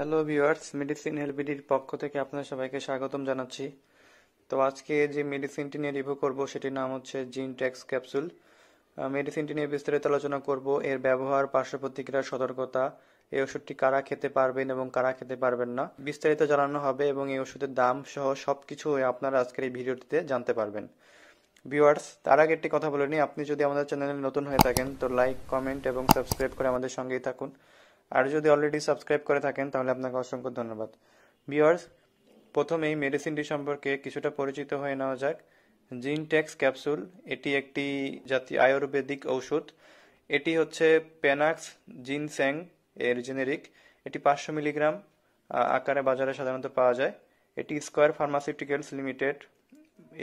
hello viewers medicine হেলবিডির পক্ষ থেকে আপনার সবাইকে স্বাগতম জানাচ্ছি তো আজকে যে মেডিসিনটি নিয়ে রিভিউ করব সেটির নাম হচ্ছে ট্যাক্স ক্যাপসুল মেডিসিনটি নিয়ে বিস্তারিত আলোচনা করব এর ব্যবহার পার্শ্ব সতর্কতা এই ওষুধটি কারা খেতে পারবেন এবং কারা খেতে পারবেন না বিস্তারিত জানানো হবে এবং এই ওষুধের দাম সহ সব কিছু আপনারা আজকের এই ভিডিওটিতে জানতে পারবেন ভিউয়ার্স তার আগে একটি কথা বলে নিই আপনি যদি আমাদের চ্যানেলে নতুন হয়ে থাকেন তো লাইক কমেন্ট এবং সাবস্ক্রাইব করে আমাদের সঙ্গেই থাকুন আর যদি অলরেডি সাবস্ক্রাইব করে থাকেন তাহলে আপনাকে অসংখ্য ধন্যবাদ ভিওয়ার্স প্রথমেই মেডিসিনটি সম্পর্কে কিছুটা পরিচিত হয়ে নেওয়া যাক জিনটেক্স ক্যাপসুল এটি একটি জাতীয় আয়ুর্বেদিক ঔষধ এটি হচ্ছে পেনাক্স জিনস্যাং এর জেনেরিক এটি পাঁচশো মিলিগ্রাম আকারে বাজারে সাধারণত পাওয়া যায় এটি স্কোয়ার ফার্মাসিউটিক্যালস লিমিটেড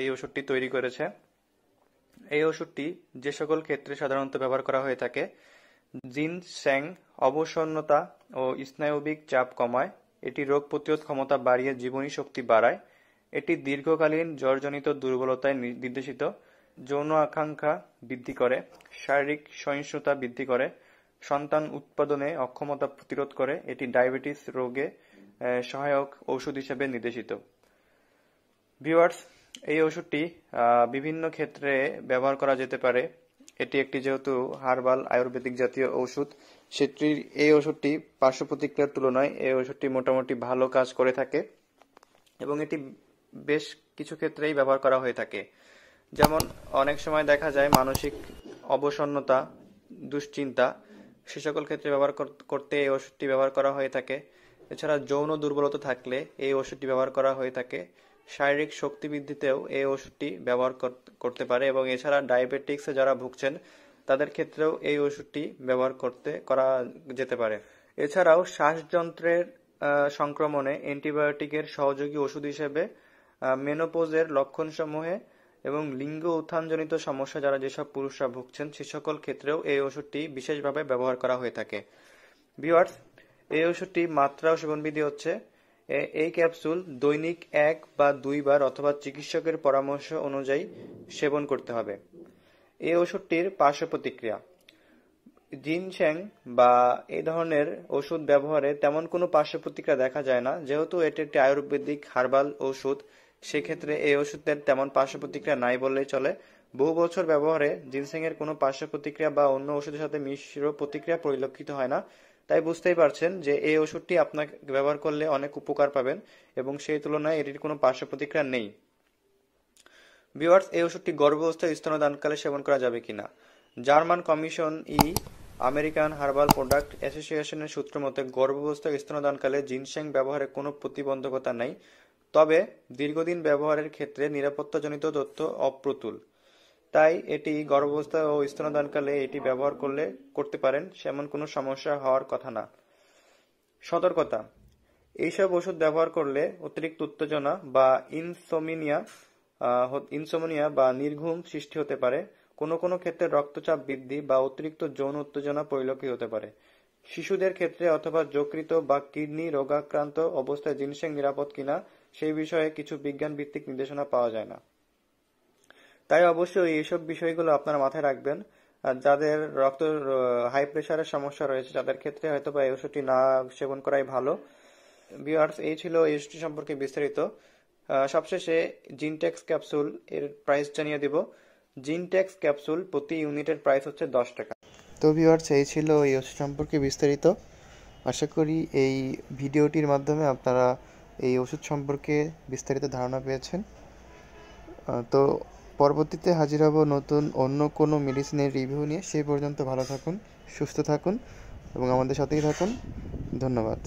এই ওষুধটি তৈরি করেছে এই ওষুধটি যে সকল ক্ষেত্রে সাধারণত ব্যবহার করা হয়ে থাকে জিন স্যাং অবসন্নতা ও স্নায়বিক চাপ কমায় এটি রোগ প্রতিরোধ ক্ষমতা বাড়িয়ে জীবনী শক্তি বাড়ায় এটি দীর্ঘকালীন জ্বরজনিত দুর্বলতায় নির্দেশিত যৌন আকাঙ্ক্ষা বৃদ্ধি করে শারীরিক সহিষ্ণুতা বৃদ্ধি করে সন্তান উৎপাদনে অক্ষমতা প্রতিরোধ করে এটি ডায়াবেটিস রোগে সহায়ক ওষুধ হিসেবে নির্দেশিত ভিওয়ার্স এই ওষুধটি বিভিন্ন ক্ষেত্রে ব্যবহার করা যেতে পারে এটি একটি যেহেতু হার্বাল আয়ুর্বেদিক জাতীয় ঔষধ সেটির এই ওষুধটি পার্শ্ব প্রতিক্রিয়ার তুলনায় এই ওষুধটি মোটামুটি ভালো কাজ করে থাকে এবং এটি বেশ কিছু ক্ষেত্রেই ব্যবহার করা হয়ে থাকে যেমন অনেক সময় দেখা যায় মানসিক অবসন্নতা দুশ্চিন্তা সে সকল ক্ষেত্রে ব্যবহার করতে এই ওষুধটি ব্যবহার করা হয়ে থাকে এছাড়া যৌন দুর্বলতা থাকলে এই ওষুধটি ব্যবহার করা হয়ে থাকে শারীরিক শক্তি বৃদ্ধিতেও এই ওষুধটি ব্যবহার করতে পারে এবং এছাড়া ডায়াবেটিক্সে যারা ভুগছেন তাদের ক্ষেত্রেও এই ওষুধটি ব্যবহার করতে করা যেতে পারে এছাড়াও শ্বাসযন্ত্রের সংক্রমণে অ্যান্টিবায়োটিকের সহযোগী ওষুধ হিসেবে মেনোপোজের লক্ষণসমূহে এবং লিঙ্গ উত্থানজনিত সমস্যা যারা যেসব পুরুষরা ভুগছেন সে সকল ক্ষেত্রেও এই ওষুধটি বিশেষভাবে ব্যবহার করা হয়ে থাকে বিওয়ার্স এই ওষুধটি মাত্রা ও সেবনবিধি হচ্ছে এই ক্যাপসুল দৈনিক এক বা দুইবার অথবা চিকিৎসকের পরামর্শ অনুযায়ী সেবন করতে হবে এই ওষুধটির পার্শ্ব প্রতিক্রিয়া জিনস্যাং বা এই ধরনের ওষুধ ব্যবহারে তেমন কোনো পার্শ্ব প্রতিক্রিয়া দেখা যায় না যেহেতু এটি একটি আয়ুর্বেদিক হার্বাল ওষুধ সেক্ষেত্রে এই ওষুধের তেমন পার্শ্ব প্রতিক্রিয়া নাই বললেই চলে বহু বছর ব্যবহারে জিনসেং এর কোনো পার্শ্ব প্রতিক্রিয়া বা অন্য ওষুধের সাথে মিশ্র প্রতিক্রিয়া পরিলক্ষিত হয় না তাই বুঝতেই পারছেন যে এই ওষুধটি আপনাকে ব্যবহার করলে অনেক উপকার পাবেন এবং সেই তুলনায় এটির কোনো পার্শ্ব প্রতিক্রিয়া নেই ভিওয়ার্স এই ওষুধটি গর্ভাবস্থায় স্তনদানকালে সেবন করা যাবে কিনা German commission E American herbal product অ্যাসোসিয়েশনের সূত্র মতে গর্ভাবস্থায় স্তনদানকালে জিনসেং ব্যবহারে কোনো প্রতিবন্ধকতা নেই তবে দীর্ঘদিন ব্যবহারের ক্ষেত্রে নিরাপত্তাজনিত তথ্য অপ্রতুল তাই এটি গর্ভাবস্থা ও স্তনদানকালে এটি ব্যবহার করলে করতে পারেন সেমন কোনো সমস্যা হওয়ার কথা না সতর্কতা এইসব ওষুধ ব্যবহার করলে অতিরিক্ত উত্তেজনা বা ইনসোমিনিয়া ইনসোমিনিয়া বা নির্ঘুম সৃষ্টি হতে পারে কোনো কোনো ক্ষেত্রে রক্তচাপ বৃদ্ধি বা অতিরিক্ত যৌন উত্তেজনা পরিলক্ষিত হতে পারে শিশুদের ক্ষেত্রে অথবা যকৃত বা কিডনি রোগাক্রান্ত অবস্থায় জিনিসের নিরাপদ কিনা সেই বিষয়ে কিছু বিজ্ঞান ভিত্তিক নির্দেশনা পাওয়া যায় না তাই অবশ্যই এইসব বিষয়গুলো আপনারা মাথায় রাখবেন যাদের রক্ত হাই প্রেশারের সমস্যা রয়েছে তাদের ক্ষেত্রে হয়তো বা এই ওষুধটি না সেবন করাই ভালো ভিউয়ার্স এই ছিল এই ওষুধটি সম্পর্কে বিস্তারিত সবশেষে জিনটেক্স ক্যাপসুল এর প্রাইস জানিয়ে দিব জিনটেক্স ক্যাপসুল প্রতি ইউনিটের প্রাইস হচ্ছে দশ টাকা তো ভিউয়ার্স এই ছিল এই ওষুধ সম্পর্কে বিস্তারিত আশা করি এই ভিডিওটির মাধ্যমে আপনারা এই ওষুধ সম্পর্কে বিস্তারিত ধারণা পেয়েছেন তো পরবর্তীতে হাজির হব নতুন অন্য কোনো মেডিসিনের রিভিউ নিয়ে সেই পর্যন্ত ভালো থাকুন সুস্থ থাকুন এবং আমাদের সাথেই থাকুন ধন্যবাদ